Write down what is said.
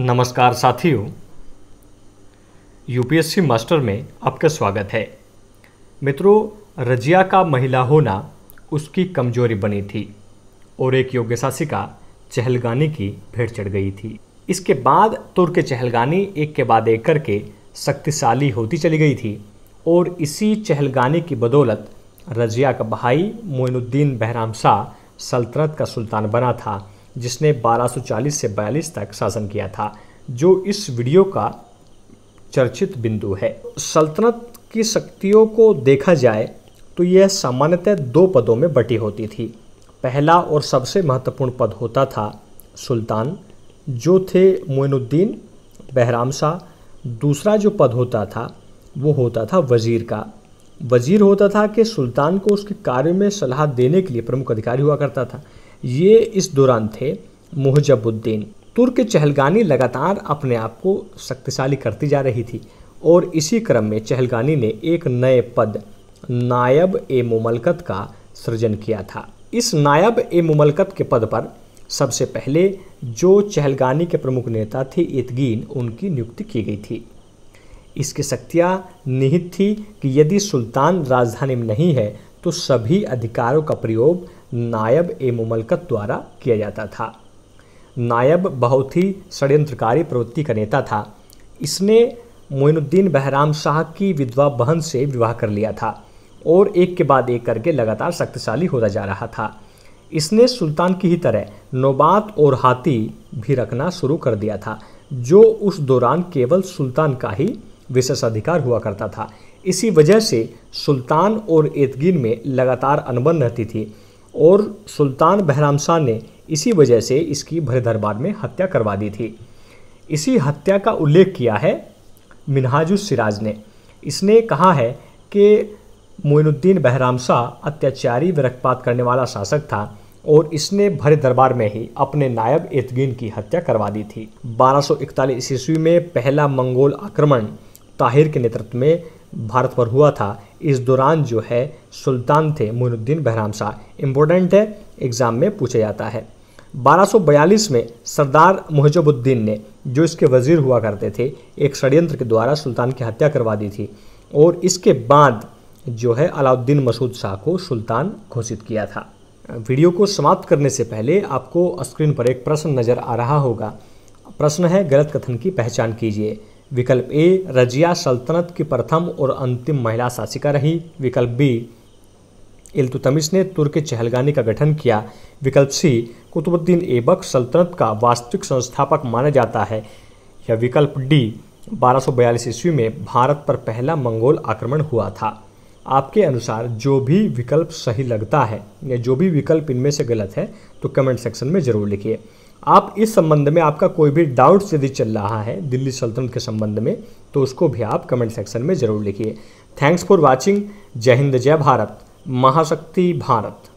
नमस्कार साथियों UPSC master में आपका स्वागत है मित्रों रजिया का महिला होना उसकी कमजोरी बनी थी और एक योग्य शासिका चहलगानी की भेंट चढ़ गई थी इसके बाद तुर्क चहलगानी एक के बाद एक करके शक्तिशाली होती चली गई थी और इसी चहलगानी की बदौलत रजिया का भाई मोइनुद्दीन बहराम शाह सल्तनत का सुल्तान बना था जिसने 1240 से बयालीस तक शासन किया था जो इस वीडियो का चर्चित बिंदु है सल्तनत की शक्तियों को देखा जाए तो यह सामान्यतः दो पदों में बटी होती थी पहला और सबसे महत्वपूर्ण पद होता था सुल्तान जो थे मोइनुद्दीन बहराम शाह दूसरा जो पद होता था वो होता था वज़ीर का वज़ीर होता था कि सुल्तान को उसके कार्य में सलाह देने के लिए प्रमुख अधिकारी हुआ करता था ये इस दौरान थे मुहजबुद्दीन तुर्क चहलगानी लगातार अपने आप को शक्तिशाली करती जा रही थी और इसी क्रम में चहलगानी ने एक नए पद नायब ए मुमलकत का सृजन किया था इस नायब ए मुमलकत के पद पर सबसे पहले जो चहलगानी के प्रमुख नेता थे इतगीन उनकी नियुक्ति की गई थी इसकी शक्तियाँ निहित थी कि यदि सुल्तान राजधानी में नहीं है तो सभी अधिकारों का प्रयोग नायब ए मुमलकत द्वारा किया जाता था नायब बहुत ही षड्यंत्रकारी प्रवृत्ति का नेता था इसने मोइनुद्दीन बहराम शाह की विधवा बहन से विवाह कर लिया था और एक के बाद एक करके लगातार शक्तिशाली होता जा रहा था इसने सुल्तान की ही तरह नौबात और हाथी भी रखना शुरू कर दिया था जो उस दौरान केवल सुल्तान का ही विशेषाधिकार हुआ करता था इसी वजह से सुल्तान और एतगिन में लगातार अनबन रहती थी और सुल्तान बहराम शाह ने इसी वजह से इसकी भरे दरबार में हत्या करवा दी थी इसी हत्या का उल्लेख किया है सिराज ने इसने कहा है कि मोइनुद्दीन बहराम शाह अत्याचारी विरखपात करने वाला शासक था और इसने भरे दरबार में ही अपने नायब एतगिन की हत्या करवा दी थी 1241 ईस्वी में पहला मंगोल आक्रमण ताहिर के नेतृत्व में भारत पर हुआ था इस दौरान जो है सुल्तान थे मोनुद्दीन बहराम शाह इम्पोर्टेंट है एग्ज़ाम में पूछा जाता है 1242 में सरदार मुहजबुद्दीन ने जो इसके वज़ीर हुआ करते थे एक षडयंत्र के द्वारा सुल्तान की हत्या करवा दी थी और इसके बाद जो है अलाउद्दीन मसूद शाह को सुल्तान घोषित किया था वीडियो को समाप्त करने से पहले आपको स्क्रीन पर एक प्रश्न नज़र आ रहा होगा प्रश्न है गलत कथन की पहचान कीजिए विकल्प ए रजिया सल्तनत की प्रथम और अंतिम महिला शासिका रही विकल्प बी इल्तुतमिश ने तुर्क चहलगानी का गठन किया विकल्प सी कुतुबुद्दीन एबक सल्तनत का वास्तविक संस्थापक माना जाता है या विकल्प डी 1242 ईस्वी में भारत पर पहला मंगोल आक्रमण हुआ था आपके अनुसार जो भी विकल्प सही लगता है या जो भी विकल्प इनमें से गलत है तो कमेंट सेक्शन में ज़रूर लिखिए आप इस संबंध में आपका कोई भी डाउट्स यदि चल रहा है दिल्ली सल्तनत के संबंध में तो उसको भी आप कमेंट सेक्शन में ज़रूर लिखिए थैंक्स फॉर वॉचिंग जय हिंद जय भारत महाशक्ति भारत